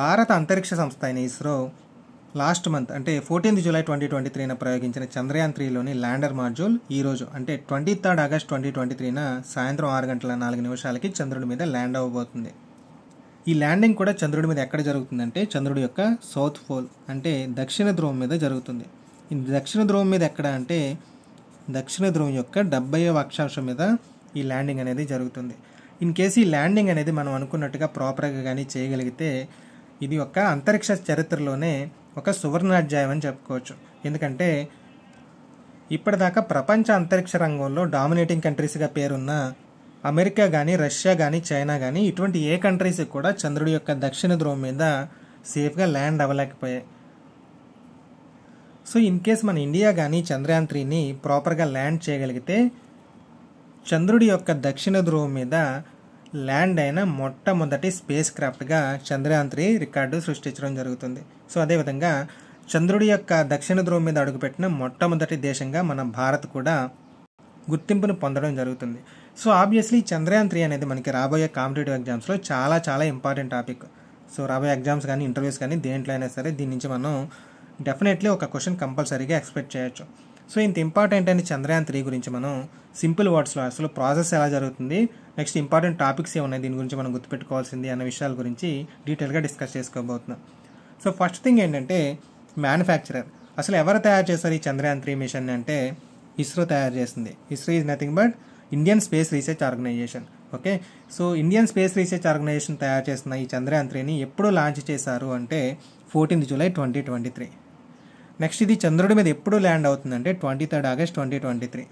భారత అంతరిక్ష సంస్థ అయిన ఇస్రో లాస్ట్ మంత్ అంటే ఫోర్టీన్త్ జూలై ట్వంటీ ట్వంటీ త్రీన ప్రయోగించిన చంద్రయాన్ త్రీలోని ల్యాండర్ మాడ్యూల్ ఈరోజు అంటే twenty third August twenty twenty త్రీన సాయంత్రం ఆరు గంటల నాలుగు నిమిషాలకి చంద్రుడి మీద ల్యాండ్ అవ్వబోతుంది ఈ ల్యాండింగ్ కూడా చంద్రుడి మీద ఎక్కడ జరుగుతుందంటే చంద్రుడి యొక్క సౌత్ పోల్ అంటే దక్షిణ ధ్రువం మీద జరుగుతుంది ఈ దక్షిణ ధ్రువం మీద ఎక్కడ అంటే దక్షిణ ధ్రువం యొక్క డెబ్బై అక్షాంశం మీద ఈ ల్యాండింగ్ అనేది జరుగుతుంది ఇన్ కేసు ఈ ల్యాండింగ్ అనేది మనం అనుకున్నట్టుగా ప్రాపర్గా కానీ చేయగలిగితే ఇది ఒక అంతరిక్ష చరిత్రలోనే ఒక సువర్ణాధ్యాయం అని చెప్పుకోవచ్చు ఎందుకంటే ఇప్పటిదాకా ప్రపంచ అంతరిక్ష రంగంలో డామినేటింగ్ కంట్రీస్గా పేరున్న అమెరికా కానీ రష్యా కానీ చైనా కానీ ఇటువంటి ఏ కంట్రీస్ కూడా చంద్రుడి యొక్క దక్షిణ ధ్రువం మీద సేఫ్గా ల్యాండ్ అవ్వలేకపోయాయి సో ఇన్ కేస్ మన ఇండియా కానీ చంద్రయాన్ త్రీని ప్రాపర్గా ల్యాండ్ చేయగలిగితే చంద్రుడి యొక్క దక్షిణ ధ్రువం మీద ల్యాండ్ అయిన మొట్టమొదటి స్పేస్ క్రాఫ్ట్గా చంద్రయాన్ త్రీ రికార్డు సృష్టించడం జరుగుతుంది సో అదేవిధంగా చంద్రుడి యొక్క దక్షిణ ధ్రువం మీద అడుగుపెట్టిన మొట్టమొదటి దేశంగా మన భారత్ కూడా గుర్తింపును పొందడం జరుగుతుంది సో ఆబ్వియస్లీ చంద్రయాన్ త్రీ అనేది మనకి రాబోయే కాంపిటేటివ్ ఎగ్జామ్స్లో చాలా చాలా ఇంపార్టెంట్ టాపిక్ సో రాబోయే ఎగ్జామ్స్ కానీ ఇంటర్వ్యూస్ కానీ దేంట్లో అయినా సరే దీని నుంచి మనం డెఫినెట్లీ ఒక క్వశ్చన్ కంపల్సరీగా ఎక్స్పెక్ట్ చేయొచ్చు సో ఇంత ఇంపార్టెంట్ అయిన చంద్రయాన్ త్రీ గురించి మనం సింపుల్ వర్డ్స్లో అసలు ప్రాసెస్ ఎలా జరుగుతుంది నెక్స్ట్ ఇంపార్టెంట్ టాపిక్స్ ఏమున్నాయి దీని గురించి మనం గుర్తుపెట్టుకోవాల్సింది అన్న విషయాల గురించి డీటెయిల్గా డిస్కస్ చేసుకోబోతున్నాం సో ఫస్ట్ థింగ్ ఏంటంటే మ్యానుఫ్యాక్చరర్ అసలు ఎవరు తయారు చేస్తారు ఈ చంద్రయాన్ త్రీ మిషన్ అంటే ఇస్రో తయారు చేసింది ISRO is nothing but Indian space research organisation okay so Indian space research organisation తయారు చేసిన ఈ చంద్రయాన్ త్రీని ఎప్పుడు లాంచ్ చేశారు అంటే fourteenth July twenty twenty three next ఇది చంద్రుడి మీద ఎప్పుడు ల్యాండ్ అవుతుందంటే twenty third August twenty twenty three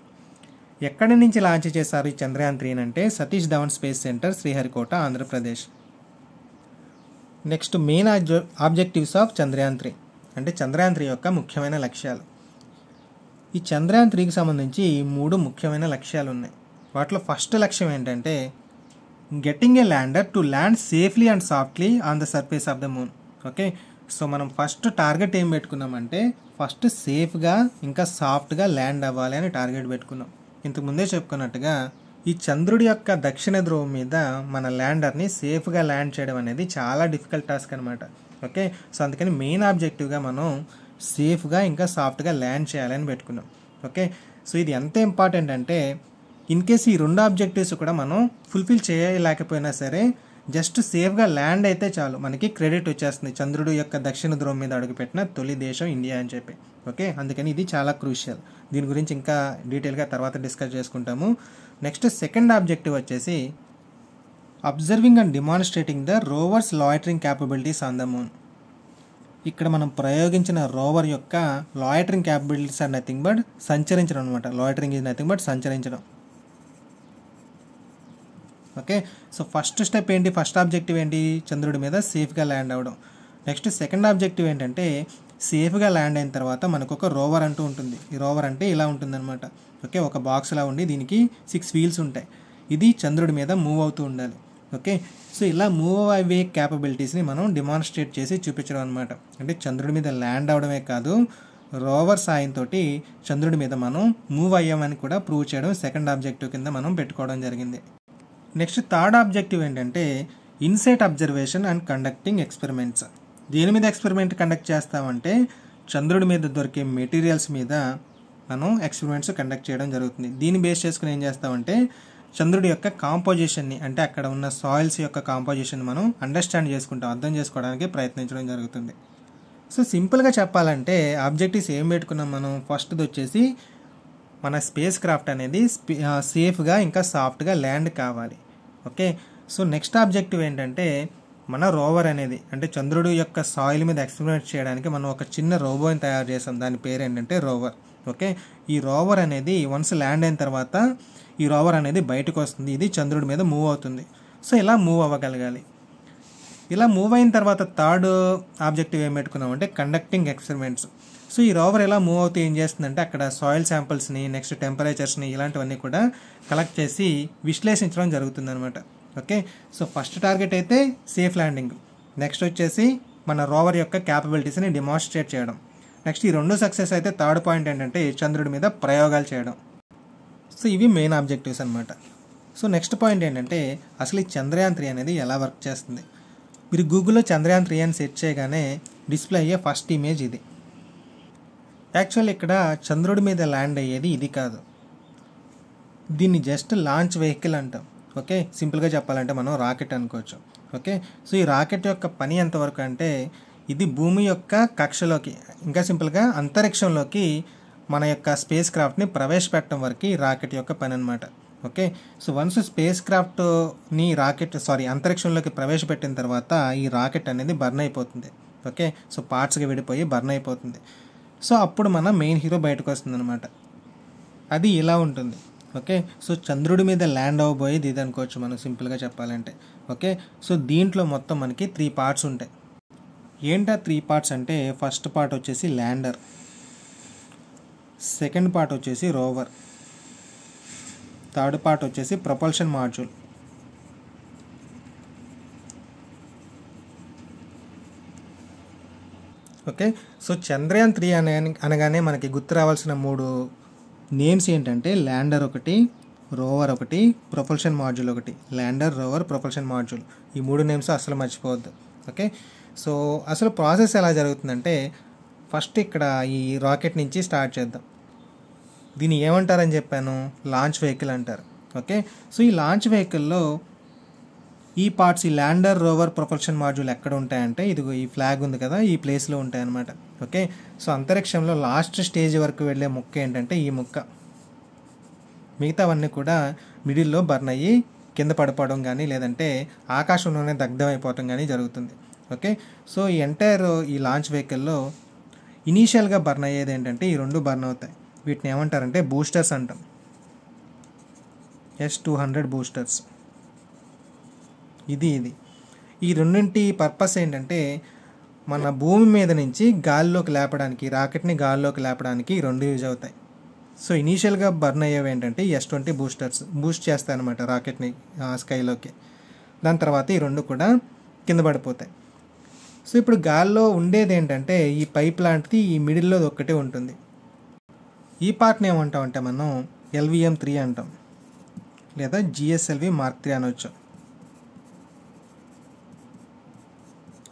ఎక్కడి నుంచి లాంచ్ చేశారు ఈ చంద్రయాన్ త్రీ అంటే Satish Dhawan space centre Sriharikota Andhra Pradesh next main objectives of Chandrayaan three అంటే చంద్రయాన్ త్రీ యొక్క ముఖ్యమైన లక్ష్యాలు ఈ చంద్రయాన్ త్రీకి సంబంధించి మూడు ముఖ్యమైన లక్ష్యాలు ఉన్నాయి వాటిలో ఫస్ట్ లక్ష్యం ఏంటంటే getting a lander to land safely and softly on the surface of the moon okay so మనం ఫస్ట్ టార్గెట్ ఏం పెట్టుకున్నామంటే ఫస్ట్ సేఫ్గా ఇంకా సాఫ్ట్గా ల్యాండ్ అవ్వాలి అని టార్గెట్ పెట్టుకున్నాం ఇంతకుముందే చెప్పుకున్నట్టుగా ఈ చంద్రుడి యొక్క దక్షిణ ధ్రువం మీద మన ల్యాండర్ని సేఫ్గా ల్యాండ్ చేయడం అనేది చాలా డిఫికల్ట్ టాస్క్ అనమాట ఓకే సో అందుకని మెయిన్ ఆబ్జెక్టివ్గా మనం సేఫ్గా ఇంకా సాఫ్ట్గా ల్యాండ్ చేయాలని పెట్టుకున్నాం ఓకే సో ఇది ఎంత ఇంపార్టెంట్ అంటే ఇన్ కేస్ ఈ రెండు ఆబ్జెక్టివ్స్ కూడా మనం ఫుల్ఫిల్ చేయలేకపోయినా సరే జస్ట్ సేఫ్గా ల్యాండ్ అయితే చాలు మనకి క్రెడిట్ వచ్చేస్తుంది చంద్రుడు యొక్క దక్షిణ ధ్రువం మీద అడుగుపెట్టిన తొలి దేశం ఇండియా అని చెప్పి ఓకే అందుకని ఇది చాలా క్రూషియల్ దీని గురించి ఇంకా డీటెయిల్గా తర్వాత డిస్కస్ చేసుకుంటాము నెక్స్ట్ సెకండ్ ఆబ్జెక్టివ్ వచ్చేసి observing and demonstrating the rover's loitering capabilities on the moon ఇక్కడ మనం ప్రయోగించిన రోవర్ యొక్క loitering capabilities are nothing but సంచరించడం అనమాట లాయిటరింగ్ ఈజ్ నథింగ్ బట్ సంచరించడం ఓకే సో ఫస్ట్ స్టెప్ ఏంటి ఫస్ట్ ఆబ్జెక్టివ్ ఏంటి చంద్రుడి మీద సేఫ్గా ల్యాండ్ అవ్వడం నెక్స్ట్ సెకండ్ ఆబ్జెక్టివ్ ఏంటంటే సేఫ్గా ల్యాండ్ అయిన తర్వాత మనకు ఒక రోవర్ అంటూ ఉంటుంది ఈ రోవర్ అంటే ఇలా అనమాట ఓకే ఒక బాక్స్లా ఉండి దీనికి సిక్స్ వీల్స్ ఉంటాయి ఇది చంద్రుడి మీద మూవ్ అవుతూ ఉండాలి ఓకే సో ఇలా మూవ్ అయ్యే క్యాపబిలిటీస్ని మనం డిమాన్స్ట్రేట్ చేసి చూపించడం అనమాట అంటే చంద్రుడి మీద ల్యాండ్ అవడమే కాదు రోవర్ సాయంతో చంద్రుడి మీద మనం మూవ్ అయ్యామని కూడా ప్రూవ్ చేయడం సెకండ్ ఆబ్జెక్టివ్ కింద మనం పెట్టుకోవడం జరిగింది నెక్స్ట్ థర్డ్ ఆబ్జెక్టివ్ ఏంటంటే insight observation and conducting experiments దేని మీద ఎక్స్పెరిమెంట్ కండక్ట్ చేస్తామంటే చంద్రుడి మీద దొరికే మెటీరియల్స్ మీద మనం ఎక్స్పెరిమెంట్స్ కండక్ట్ చేయడం జరుగుతుంది దీన్ని బేస్ చేసుకుని ఏం చేస్తామంటే చంద్రుడి యొక్క కాంపోజిషన్ని అంటే అక్కడ ఉన్న సాయిల్స్ యొక్క కాంపోజిషన్ మనం అండర్స్టాండ్ చేసుకుంటాం అర్థం చేసుకోవడానికి ప్రయత్నించడం జరుగుతుంది సో సింపుల్గా చెప్పాలంటే ఆబ్జెక్టివ్స్ ఏం పెట్టుకున్నాం మనం ఫస్ట్ది వచ్చేసి మన స్పేస్ క్రాఫ్ట్ అనేది సేఫ్గా ఇంకా సాఫ్ట్గా ల్యాండ్ కావాలి ఓకే సో నెక్స్ట్ ఆబ్జెక్టివ్ ఏంటంటే మన రోవర్ అనేది అంటే చంద్రుడు యొక్క సాయిల్ మీద ఎక్స్పెరిమెంట్ చేయడానికి మనం ఒక చిన్న రోబోని తయారు చేసాం దాని పేరు ఏంటంటే రోవర్ ఓకే ఈ రోవర్ అనేది వన్స్ ల్యాండ్ అయిన తర్వాత ఈ రోవర్ అనేది బయటకు వస్తుంది ఇది చంద్రుడి మీద మూవ్ అవుతుంది సో ఇలా మూవ్ అవ్వగలగాలి ఇలా మూవ్ అయిన తర్వాత థర్డ్ ఆబ్జెక్టివ్ ఏం పెట్టుకున్నామంటే కండక్టింగ్ ఎక్స్పెరిమెంట్స్ సో ఈ రోవర్ ఎలా మూవ్ అవుతూ ఏం చేస్తుందంటే అక్కడ సాయిల్ శాంపిల్స్ని నెక్స్ట్ టెంపరేచర్స్ని ఇలాంటివన్నీ కూడా కలెక్ట్ చేసి విశ్లేషించడం జరుగుతుందనమాట ఓకే సో ఫస్ట్ టార్గెట్ అయితే సేఫ్ ల్యాండింగ్ నెక్స్ట్ వచ్చేసి మన రోవర్ యొక్క క్యాపబిలిటీస్ని డెమాన్స్ట్రేట్ చేయడం నెక్స్ట్ ఈ రెండు సక్సెస్ అయితే థర్డ్ పాయింట్ ఏంటంటే చంద్రుడి మీద ప్రయోగాలు చేయడం సో ఇవి మెయిన్ ఆబ్జెక్టివ్స్ అనమాట సో నెక్స్ట్ పాయింట్ ఏంటంటే అసలు ఈ చంద్రయాన్ త్రీ అనేది ఎలా వర్క్ చేస్తుంది మీరు గూగుల్లో చంద్రయాన్ త్రీ అని సెర్చ్ చేయగానే డిస్ప్లే అయ్యే ఫస్ట్ ఇమేజ్ ఇది యాక్చువల్ ఇక్కడ చంద్రుడి మీద ల్యాండ్ అయ్యేది ఇది కాదు దీన్ని జస్ట్ లాంచ్ వెహికల్ అంటాం ఓకే సింపుల్గా చెప్పాలంటే మనం రాకెట్ అనుకోవచ్చు ఓకే సో ఈ రాకెట్ యొక్క పని ఎంతవరకు అంటే ఇది భూమి యొక్క కక్షలోకి ఇంకా సింపుల్గా అంతరిక్షంలోకి మన యొక్క స్పేస్ క్రాఫ్ట్ని ప్రవేశపెట్టడం వరకు రాకెట్ యొక్క పని అనమాట ఓకే సో వన్స్ స్పేస్ క్రాఫ్ట్ని రాకెట్ సారీ అంతరిక్షంలోకి ప్రవేశపెట్టిన తర్వాత ఈ రాకెట్ అనేది బర్న్ అయిపోతుంది ఓకే సో పార్ట్స్గా విడిపోయి బర్న్ అయిపోతుంది సో అప్పుడు మన మెయిన్ హీరో బయటకు వస్తుందన్నమాట అది ఇలా ఉంటుంది ఓకే సో చంద్రుడి మీద ల్యాండ్ అవ్వబోయేది ఇది అనుకోవచ్చు మనం సింపుల్గా చెప్పాలంటే ఓకే సో దీంట్లో మొత్తం మనకి త్రీ పార్ట్స్ ఉంటాయి ఏంటా త్రీ పార్ట్స్ అంటే ఫస్ట్ పార్ట్ వచ్చేసి ల్యాండర్ సెకండ్ పార్ట్ వచ్చేసి రోవర్ థర్డ్ పార్ట్ వచ్చేసి propulsion module okay so Chandrayaan three అనే అనగానే మనకి గుర్తు రావాల్సిన మూడు నేమ్స్ ఏంటంటే ల్యాండర్ ఒకటి రోవర్ ఒకటి ప్రొపల్షన్ మాడ్యూల్ ఒకటి ల్యాండర్ రోవర్ ప్రొపల్షన్ మాడ్యూల్ ఈ మూడు నేమ్స్ అసలు మర్చిపోవద్దు ఓకే సో అసలు ప్రాసెస్ ఎలా జరుగుతుందంటే ఫస్ట్ ఇక్కడ ఈ రాకెట్ నుంచి స్టార్ట్ చేద్దాం దీన్ని ఏమంటారని చెప్పాను లాంచ్ వెహికల్ అంటారు ఓకే సో ఈ లాంచ్ వెహికల్లో ఈ పార్ట్స్ ఈ ల్యాండర్ రోవర్ ప్రొపల్షన్ మాడ్యూల్ ఎక్కడ ఉంటాయంటే ఇది ఈ ఫ్లాగ్ ఉంది కదా ఈ ప్లేస్లో ఉంటాయన్నమాట ఓకే సో అంతరిక్షంలో లాస్ట్ స్టేజ్ వరకు వెళ్ళే ముక్క ఏంటంటే ఈ ముక్క మిగతావన్నీ కూడా మిడిల్లో బర్న్ అయ్యి కింద పడిపోవడం కానీ లేదంటే ఆకాశంలోనే దగ్ధం అయిపోవడం కానీ జరుగుతుంది ఓకే సో ఈ ఎంటైర్ ఈ లాంచ్ వెహికల్లో ఇనీషియల్గా బర్న్ అయ్యేది ఏంటంటే ఈ రెండు బర్న్ అవుతాయి వీటిని ఏమంటారంటే బూస్టర్స్ అంటాం ఎస్ టూ హండ్రెడ్ బూస్టర్స్ ఇది ఇది ఈ రెండింటి పర్పస్ ఏంటంటే మన భూమి మీద నుంచి గాలిలోకి లేపడానికి రాకెట్ని గాలిలోకి లేపడానికి రెండు యూజ్ అవుతాయి సో ఇనీషియల్గా బర్న్ అయ్యేవి ఏంటంటే ఎస్ ట్వంటీ బూస్టర్స్ బూస్ట్ చేస్తాయి అనమాట రాకెట్ని స్కైలోకి దాని తర్వాత ఈ రెండు కూడా కింద పడిపోతాయి సో ఇప్పుడు గాల్లో ఉండేది ఏంటంటే ఈ పైప్ లాంటిది ఈ మిడిల్లో ఒక్కటే ఉంటుంది ఈ పార్ట్ని ఏమంటామంటే మనం ఎల్విఎం త్రీ అంటాం లేదా జిఎస్ఎల్వి మార్క్ త్రీ అనవచ్చు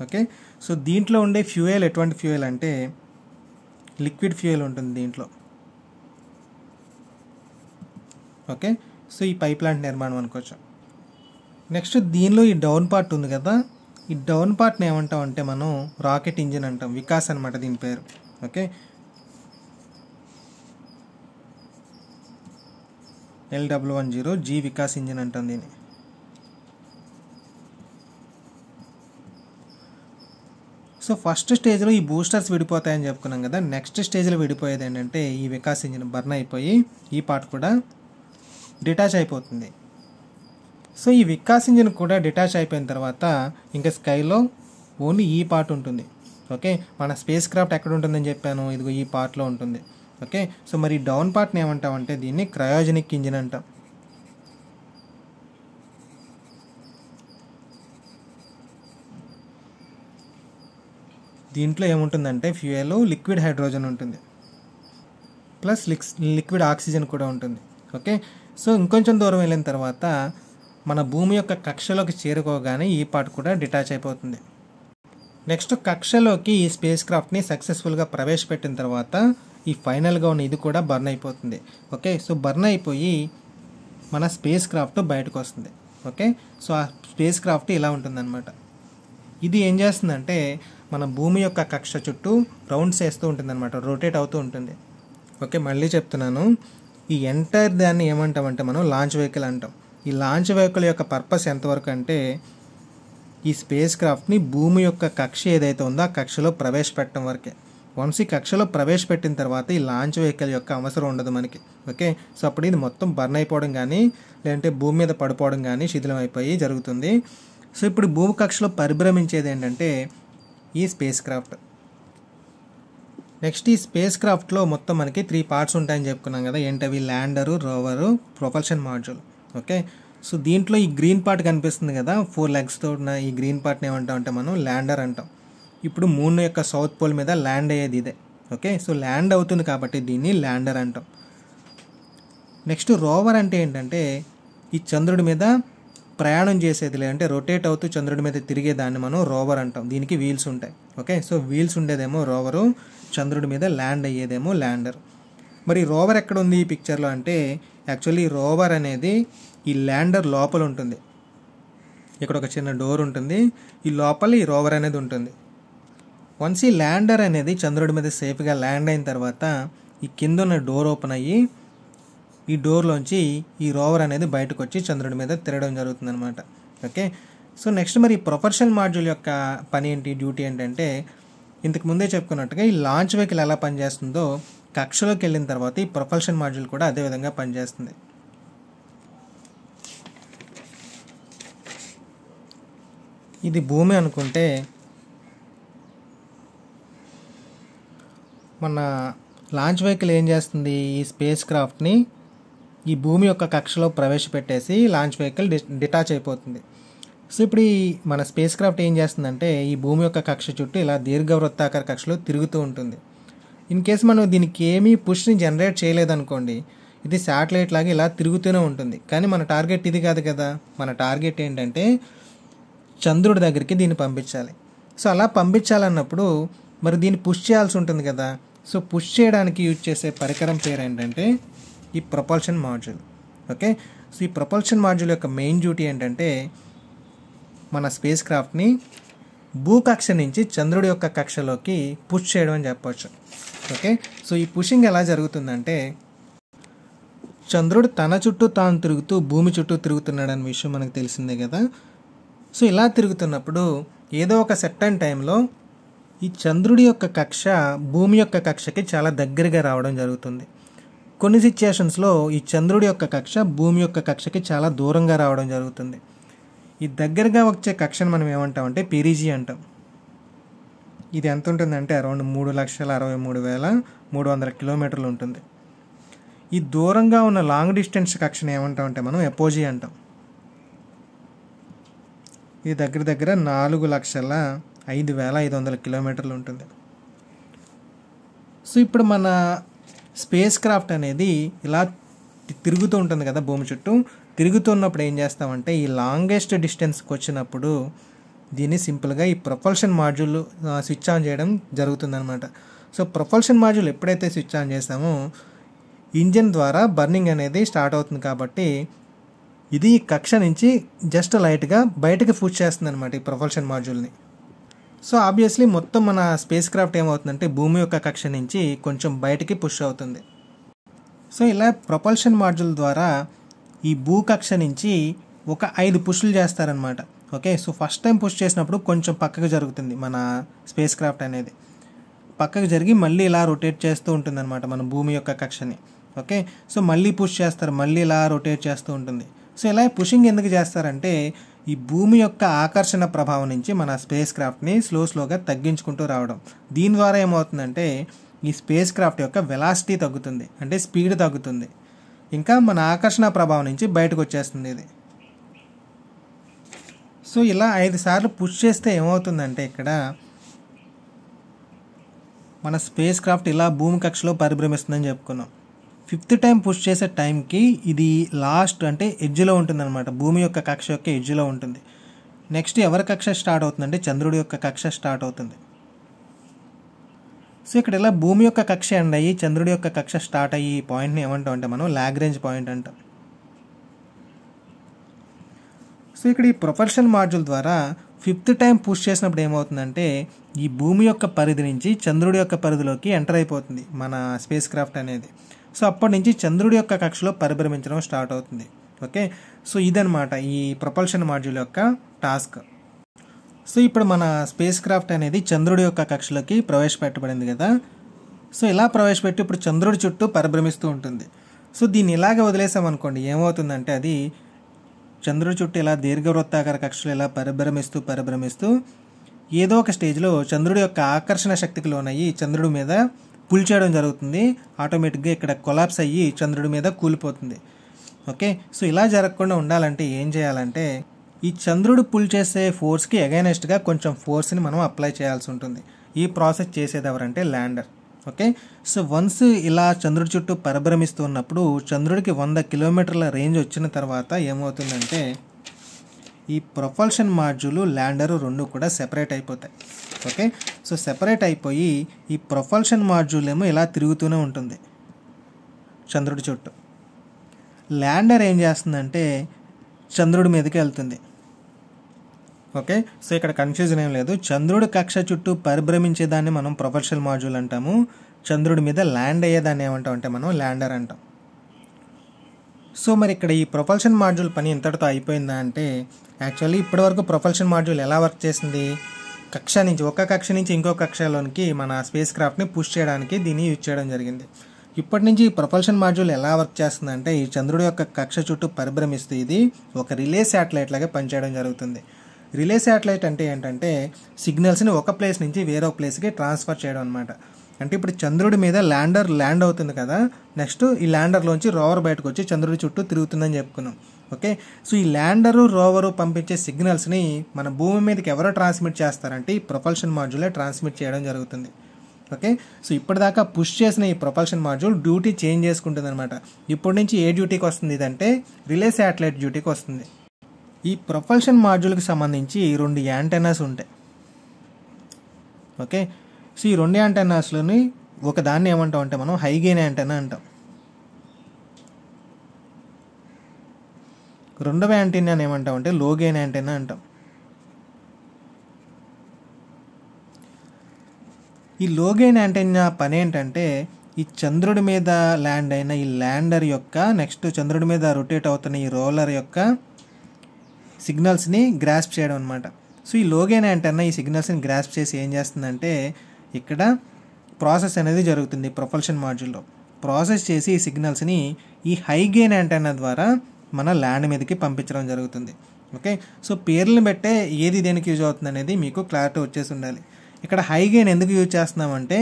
ఓకే సో దీంట్లో ఉండే ఫ్యూయల్ ఎటువంటి ఫ్యూయల్ అంటే లిక్విడ్ ఫ్యూయల్ ఉంటుంది దీంట్లో ఓకే సో ఈ పైప్ ప్లాంట్ నిర్మాణం అనుకోవచ్చు నెక్స్ట్ దీనిలో ఈ డౌన్ పార్ట్ ఉంది కదా ఈ డౌన్ పార్ట్ని ఏమంటాం అంటే మనం రాకెట్ ఇంజిన్ అంటాం వికాస్ అనమాట దీని పేరు okay L W one zero G Vikas engine అంటాం దీన్ని సో ఫస్ట్ స్టేజ్లో ఈ బూస్టర్స్ విడిపోతాయని చెప్పుకున్నాం కదా నెక్స్ట్ స్టేజ్లో విడిపోయేది ఏంటంటే ఈ వికాస్ ఇంజిన్ బర్న్ అయిపోయి ఈ పార్ట్ కూడా డిటాచ్ అయిపోతుంది సో ఈ వికాస్ ఇంజిన్ కూడా డిటాచ్ అయిపోయిన తర్వాత ఇంకా స్కైలో ఓన్లీ ఈ పార్ట్ ఉంటుంది ఓకే మన స్పేస్ క్రాఫ్ట్ ఎక్కడ ఉంటుందని చెప్పాను ఇదిగో ఈ పార్ట్లో ఉంటుంది ఓకే సో మరి డౌన్ పార్ట్ని ఏమంటామంటే దీన్ని క్రయోజనిక్ ఇంజిన్ అంటాం దీంట్లో ఏముంటుందంటే ఫ్యూయల్ లిక్విడ్ హైడ్రోజన్ ఉంటుంది ప్లస్ లిక్స్ లిక్విడ్ ఆక్సిజన్ కూడా ఉంటుంది ఓకే సో ఇంకొంచెం దూరం వెళ్ళిన తర్వాత మన భూమి యొక్క కక్షలోకి చేరుకోగానే ఈ పార్ట్ కూడా డిటాచ్ అయిపోతుంది నెక్స్ట్ కక్షలోకి ఈ స్పేస్ క్రాఫ్ట్ని సక్సెస్ఫుల్గా ప్రవేశపెట్టిన తర్వాత ఈ ఫైనల్గా ఉన్న ఇది కూడా బర్న్ అయిపోతుంది ఓకే సో బర్న్ అయిపోయి మన స్పేస్ క్రాఫ్ట్ బయటకు వస్తుంది ఓకే సో ఆ స్పేస్ క్రాఫ్ట్ ఇలా ఉంటుందన్నమాట ఇది ఏం చేస్తుందంటే మన భూమి యొక్క కక్ష చుట్టూ రౌండ్స్ వేస్తూ ఉంటుంది అనమాట రొటేట్ అవుతూ ఉంటుంది ఓకే మళ్ళీ చెప్తున్నాను ఈ ఎంటైర్ దాన్ని ఏమంటామంటే మనం లాంచ్ వెహికల్ అంటాం ఈ లాంచ్ వెహికల్ యొక్క పర్పస్ ఎంతవరకు అంటే ఈ స్పేస్ క్రాఫ్ట్ని భూమి యొక్క కక్ష ఏదైతే ఉందో ఆ కక్షలో ప్రవేశపెట్టడం వరకే వన్స్ ఈ కక్షలో ప్రవేశపెట్టిన తర్వాత ఈ లాంచ్ వెహికల్ యొక్క అవసరం ఉండదు మనకి ఓకే సో అప్పుడు ఇది మొత్తం బర్న్ అయిపోవడం కానీ లేదంటే భూమి మీద పడిపోవడం కానీ శిథిలం అయిపోయి జరుగుతుంది సో ఇప్పుడు భూమి కక్షలో పరిభ్రమించేది ఏంటంటే ఈ స్పేస్ క్రాఫ్ట్ నెక్స్ట్ ఈ స్పేస్ క్రాఫ్ట్లో మొత్తం మనకి త్రీ పార్ట్స్ ఉంటాయని చెప్పుకున్నాం కదా ఏంటవి lander rover propulsion module okay so దీంట్లో ఈ గ్రీన్ పార్ట్ కనిపిస్తుంది కదా ఫోర్ లెగ్స్తో ఉన్న ఈ గ్రీన్ పార్ట్ని ఏమంటాం అంటే మనం ల్యాండర్ అంటాం ఇప్పుడు మూన్ యొక్క సౌత్ పోల్ మీద ల్యాండ్ అయ్యేది ఇదే ఓకే సో ల్యాండ్ అవుతుంది కాబట్టి దీన్ని ల్యాండర్ అంటాం నెక్స్ట్ రోవర్ అంటే ఏంటంటే ఈ చంద్రుడి మీద ప్రయాణం చేసేది అంటే రొటేట్ అవుతూ చంద్రుడి మీద తిరిగేదాన్ని మనం రోవర్ అంటాం దీనికి వీల్స్ ఉంటాయి ఓకే సో వీల్స్ ఉండేదేమో రోవరు చంద్రుడి మీద ల్యాండ్ అయ్యేదేమో ల్యాండర్ మరి రోవర్ ఎక్కడ ఉంది ఈ పిక్చర్లో అంటే యాక్చువల్లీ రోవర్ అనేది ఈ ల్యాండర్ లోపల ఉంటుంది ఇక్కడ ఒక చిన్న డోర్ ఉంటుంది ఈ లోపల ఈ రోవర్ అనేది ఉంటుంది వన్స్ ఈ ల్యాండర్ అనేది చంద్రుడి మీద సేఫ్గా ల్యాండ్ అయిన తర్వాత ఈ కింద ఉన్న డోర్ ఓపెన్ అయ్యి ఈ డోర్లోంచి ఈ రోవర్ అనేది బయటకు వచ్చి చంద్రుడి మీద తిరగడం జరుగుతుంది అనమాట ఓకే సో నెక్స్ట్ మరి ప్రొఫెషనల్ మాడ్యూల్ యొక్క పని ఏంటి డ్యూటీ ఏంటంటే ఇంతకు ముందే చెప్పుకున్నట్టుగా ఈ లాంచ్ వెహికల్ ఎలా పనిచేస్తుందో కక్షలోకి వెళ్ళిన తర్వాత ఈ ప్రొఫెషన్ మాడ్యూల్ కూడా అదేవిధంగా పనిచేస్తుంది ఇది భూమి అనుకుంటే మన లాంచ్ వెహికల్ ఏం చేస్తుంది ఈ స్పేస్ క్రాఫ్ట్ని ఈ భూమి యొక్క కక్షలో ప్రవేశపెట్టేసి లాంచ్ వెహికల్ డిటాచ్ అయిపోతుంది సో ఇప్పుడు ఈ మన స్పేస్ క్రాఫ్ట్ ఏం చేస్తుందంటే ఈ భూమి యొక్క కక్ష చుట్టూ ఇలా దీర్ఘవృత్తాకార కక్షలో తిరుగుతూ ఉంటుంది ఇన్ కేసు మనం దీనికి ఏమీ పుష్ని జనరేట్ చేయలేదనుకోండి ఇది శాటిలైట్ లాగా ఇలా తిరుగుతూనే ఉంటుంది కానీ మన టార్గెట్ ఇది కాదు కదా మన టార్గెట్ ఏంటంటే చంద్రుడి దగ్గరికి దీన్ని పంపించాలి సో అలా పంపించాలన్నప్పుడు మరి దీన్ని పుష్ చేయాల్సి ఉంటుంది కదా సో పుష్ చేయడానికి యూజ్ చేసే పరికరం పేరు ఏంటంటే ఈ ప్రపల్షన్ మాడ్యూల్ ఓకే సో ఈ ప్రపల్షన్ మాడ్యూల్ యొక్క మెయిన్ డ్యూటీ ఏంటంటే మన స్పేస్ క్రాఫ్ట్ని భూకక్ష నుంచి చంద్రుడి యొక్క కక్షలోకి పుష్ చేయడం అని చెప్పవచ్చు ఓకే సో ఈ పుషింగ్ ఎలా జరుగుతుందంటే చంద్రుడు తన చుట్టూ తాను తిరుగుతూ భూమి చుట్టూ తిరుగుతున్నాడు అనే విషయం మనకు తెలిసిందే కదా సో ఇలా తిరుగుతున్నప్పుడు ఏదో ఒక సెట్టన్ టైంలో ఈ చంద్రుడి యొక్క కక్ష భూమి యొక్క కక్షకి చాలా దగ్గరగా రావడం జరుగుతుంది కొన్ని సిచ్యుయేషన్స్లో ఈ చంద్రుడి యొక్క కక్ష భూమి యొక్క కక్షకి చాలా దూరంగా రావడం జరుగుతుంది ఈ దగ్గరగా వచ్చే కక్షను మనం ఏమంటామంటే పిరిజీ అంటాం ఇది ఎంత ఉంటుందంటే అరౌండ్ మూడు లక్షల అరవై మూడు వేల మూడు వందల కిలోమీటర్లు ఉంటుంది ఈ దూరంగా ఉన్న లాంగ్ డిస్టెన్స్ కక్షను ఏమంటామంటే మనం ఎపోజీ అంటాం ఇది దగ్గర దగ్గర నాలుగు లక్షల ఐదు వేల ఐదు వందల కిలోమీటర్లు ఉంటుంది సో ఇప్పుడు మన స్పేస్ క్రాఫ్ట్ అనేది ఇలా తిరుగుతూ ఉంటుంది కదా భూమి చుట్టూ తిరుగుతున్నప్పుడు ఏం చేస్తామంటే ఈ లాంగెస్ట్ డిస్టెన్స్కి వచ్చినప్పుడు దీన్ని సింపుల్గా ఈ ప్రొపల్షన్ మాడ్యూల్ స్విచ్ ఆన్ చేయడం జరుగుతుందనమాట సో ప్రొపల్షన్ మాడ్యూల్ ఎప్పుడైతే స్విచ్ ఆన్ చేస్తామో ఇంజిన్ ద్వారా బర్నింగ్ అనేది స్టార్ట్ అవుతుంది కాబట్టి ఇది కక్ష నుంచి జస్ట్ లైట్గా బయటకు పూర్తి చేస్తుంది అనమాట ఈ ప్రొఫల్షన్ మాడ్యూల్ని సో ఆబ్వియస్లీ మొత్తం మన స్పేస్ క్రాఫ్ట్ ఏమవుతుందంటే భూమి యొక్క కక్ష నుంచి కొంచెం బయటికి పుష్ అవుతుంది సో ఇలా ప్రొపల్షన్ మాడ్యూల్ ద్వారా ఈ భూకక్ష నుంచి ఒక ఐదు పుష్లు చేస్తారనమాట okay so first time push చేసినప్పుడు కొంచెం పక్కకు జరుగుతుంది మన స్పేస్ క్రాఫ్ట్ అనేది పక్కకు జరిగి మళ్ళీ ఇలా రొటేట్ చేస్తూ ఉంటుంది అనమాట మన భూమి యొక్క కక్షని ఓకే సో మళ్ళీ పుష్ చేస్తారు మళ్ళీ ఇలా రొటేట్ చేస్తూ ఉంటుంది సో ఇలా పుషింగ్ ఎందుకు చేస్తారంటే ఈ భూమి యొక్క ఆకర్షణ ప్రభావం నుంచి మన స్పేస్ క్రాఫ్ట్ని స్లో స్లోగా తగ్గించుకుంటూ రావడం దీని ద్వారా ఏమవుతుందంటే ఈ స్పేస్ క్రాఫ్ట్ యొక్క వెలాసిటీ తగ్గుతుంది అంటే స్పీడ్ తగ్గుతుంది ఇంకా మన ఆకర్షణ ప్రభావం నుంచి బయటకు వచ్చేస్తుంది ఇది సో ఇలా ఐదు సార్లు పుష్ చేస్తే ఏమవుతుందంటే ఇక్కడ మన స్పేస్ క్రాఫ్ట్ ఇలా భూమి కక్షలో పరిభ్రమిస్తుందని చెప్పుకున్నాం ఫిఫ్త్ టైం పుష్ చేసే టైంకి ఇది లాస్ట్ అంటే ఎడ్జ్లో అనమాట భూమి యొక్క కక్ష యొక్క ఎడ్జ్లో ఉంటుంది నెక్స్ట్ ఎవరి కక్ష స్టార్ట్ అవుతుందంటే చంద్రుడి యొక్క కక్ష స్టార్ట్ అవుతుంది సో ఇక్కడ ఇలా భూమి యొక్క కక్ష ఎండ్ అయ్యి చంద్రుడి యొక్క కక్ష స్టార్ట్ అయ్యి ఈ పాయింట్ని ఏమంటాం అంటే మనం లాగ్రేంజ్ పాయింట్ అంటాం సో ఇక్కడ ఈ ప్రొఫెషన్ మాడ్యూల్ ద్వారా ఫిఫ్త్ టైం పుష్ చేసినప్పుడు ఏమవుతుందంటే ఈ భూమి యొక్క పరిధి నుంచి చంద్రుడి యొక్క పరిధిలోకి ఎంటర్ అయిపోతుంది మన స్పేస్ క్రాఫ్ట్ అనేది సో అప్పటి నుంచి చంద్రుడి యొక్క కక్షలో పరిభ్రమించడం స్టార్ట్ అవుతుంది ఓకే సో ఇదనమాట ఈ ప్రొపల్షన్ మాడ్యూల్ యొక్క టాస్క్ సో ఇప్పుడు మన స్పేస్ క్రాఫ్ట్ అనేది చంద్రుడి యొక్క కక్షలోకి ప్రవేశపెట్టబడింది కదా సో ఇలా ప్రవేశపెట్టి ఇప్పుడు చంద్రుడి చుట్టూ పరిభ్రమిస్తూ ఉంటుంది సో దీన్ని ఇలాగే వదిలేసామనుకోండి ఏమవుతుందంటే అది చంద్రుడి చుట్టూ ఇలా దీర్ఘవృత్తాకార కక్షలు ఇలా పరిభ్రమిస్తూ పరిభ్రమిస్తూ ఏదో ఒక స్టేజ్లో చంద్రుడి యొక్క ఆకర్షణ శక్తికి లోనయ్యి చంద్రుడి మీద పుల్ చేయడం జరుగుతుంది ఆటోమేటిక్గా ఇక్కడ కొలాప్స్ అయ్యి చంద్రుడి మీద కూలిపోతుంది ఓకే సో ఇలా జరగకుండా ఉండాలంటే ఏం చేయాలంటే ఈ చంద్రుడు పుల్ చేసే ఫోర్స్కి అగైనెస్ట్గా కొంచెం ఫోర్స్ని మనం అప్లై చేయాల్సి ఉంటుంది ఈ ప్రాసెస్ చేసేది ఎవరంటే ల్యాండర్ ఓకే సో వన్స్ ఇలా చంద్రుడి చుట్టూ పరిభ్రమిస్తూ ఉన్నప్పుడు చంద్రుడికి వంద కిలోమీటర్ల రేంజ్ వచ్చిన తర్వాత ఏమవుతుందంటే ఈ ప్రొపల్షన్ మాడ్యూలు ల్యాండరు రెండు కూడా సెపరేట్ అయిపోతాయి ఓకే సో సెపరేట్ అయిపోయి ఈ ప్రొపల్షన్ మాడ్యూల్ ఏమో ఇలా తిరుగుతూనే ఉంటుంది చంద్రుడి చుట్టూ ల్యాండర్ ఏం చేస్తుందంటే చంద్రుడి మీదకి వెళ్తుంది ఓకే సో ఇక్కడ కన్ఫ్యూజన్ ఏం లేదు చంద్రుడి కక్ష చుట్టూ పరిభ్రమించేదాన్ని మనం ప్రొఫెషనల్ మాడ్యూల్ అంటాము చంద్రుడి మీద ల్యాండ్ అయ్యేదాన్ని ఏమంటాం అంటే మనం ల్యాండర్ అంటాం సో మరి ఇక్కడ ఈ ప్రొఫల్షన్ మాడ్యూల్ పని ఎంతటితో అయిపోయిందా అంటే యాక్చువల్లీ ఇప్పటివరకు ప్రొఫల్షన్ మాడ్యూల్ ఎలా వర్క్ చేసింది కక్ష నుంచి ఒక కక్ష నుంచి ఇంకో కక్షలోనికి మన స్పేస్ క్రాఫ్ట్ని పుష్ చేయడానికి దీన్ని యూజ్ చేయడం జరిగింది ఇప్పటి నుంచి ఈ ప్రొపల్షన్ మాడ్యూల్ ఎలా వర్క్ చేస్తుంది అంటే ఈ చంద్రుడి యొక్క కక్ష చుట్టూ పరిభ్రమిస్తూ ఇది ఒక రిలే శాటిలైట్ లాగా పనిచేయడం జరుగుతుంది రిలే శాటిలైట్ అంటే ఏంటంటే సిగ్నల్స్ని ఒక ప్లేస్ నుంచి వేరొక ప్లేస్కి ట్రాన్స్ఫర్ చేయడం అనమాట అంటే ఇప్పుడు చంద్రుడి మీద ల్యాండర్ ల్యాండ్ అవుతుంది కదా నెక్స్ట్ ఈ ల్యాండర్లోంచి రోవర్ బయటకు వచ్చి చంద్రుడి చుట్టూ తిరుగుతుందని చెప్పుకున్నాం ఓకే సో ఈ ల్యాండరు రోవరు పంపించే సిగ్నల్స్ని మన భూమి మీదకి ఎవరు ట్రాన్స్మిట్ చేస్తారంటే ఈ ప్రొపల్షన్ మాడ్యూలే ట్రాన్స్మిట్ చేయడం జరుగుతుంది ఓకే సో ఇప్పటిదాకా పుష్ చేసిన ఈ ప్రొపల్షన్ మాడ్యూల్ డ్యూటీ చేంజ్ చేసుకుంటుంది అనమాట ఇప్పటి నుంచి ఏ డ్యూటీకి వస్తుంది ఇదంటే రిలే శాటిలైట్ డ్యూటీకి వస్తుంది ఈ ప్రొపల్షన్ మాడ్యూల్కి సంబంధించి రెండు యాంటెనాస్ ఉంటాయి ఓకే సో ఈ రెండు యాంటెన్నాస్లోని ఒక దాన్ని ఏమంటాం అంటే మనం హైగేన్ గెయిన్ అంటాం రెండవ యాంటెన్నాని ఏమంటాం అంటే లోగేన్ గెయిన్ అంటాం ఈ లోగేన్ గెయిన్ పని ఏంటంటే ఈ చంద్రుడి మీద ల్యాండ్ అయిన ఈ ల్యాండర్ యొక్క నెక్స్ట్ చంద్రుడి మీద రొటేట్ అవుతున్న ఈ రోలర్ యొక్క సిగ్నల్స్ని గ్రాస్ప్ చేయడం అనమాట సో ఈ లోగేన్ యాంటన్నా ఈ సిగ్నల్స్ని గ్రాస్ప్ చేసి ఏం చేస్తుందంటే ఇక్కడ ప్రాసెస్ అనేది జరుగుతుంది ప్రొపల్షన్ మాడ్యూల్లో ప్రాసెస్ చేసి ఈ సిగ్నల్స్ని ఈ హై గెయిన్ యాంటైనా ద్వారా మన ల్యాండ్ మీదకి పంపించడం జరుగుతుంది ఓకే సో పేర్లను బట్టే ఏది దేనికి యూజ్ అవుతుంది అనేది మీకు క్లారిటీ వచ్చేసి ఉండాలి ఇక్కడ హై గెయిన్ ఎందుకు యూజ్ చేస్తున్నామంటే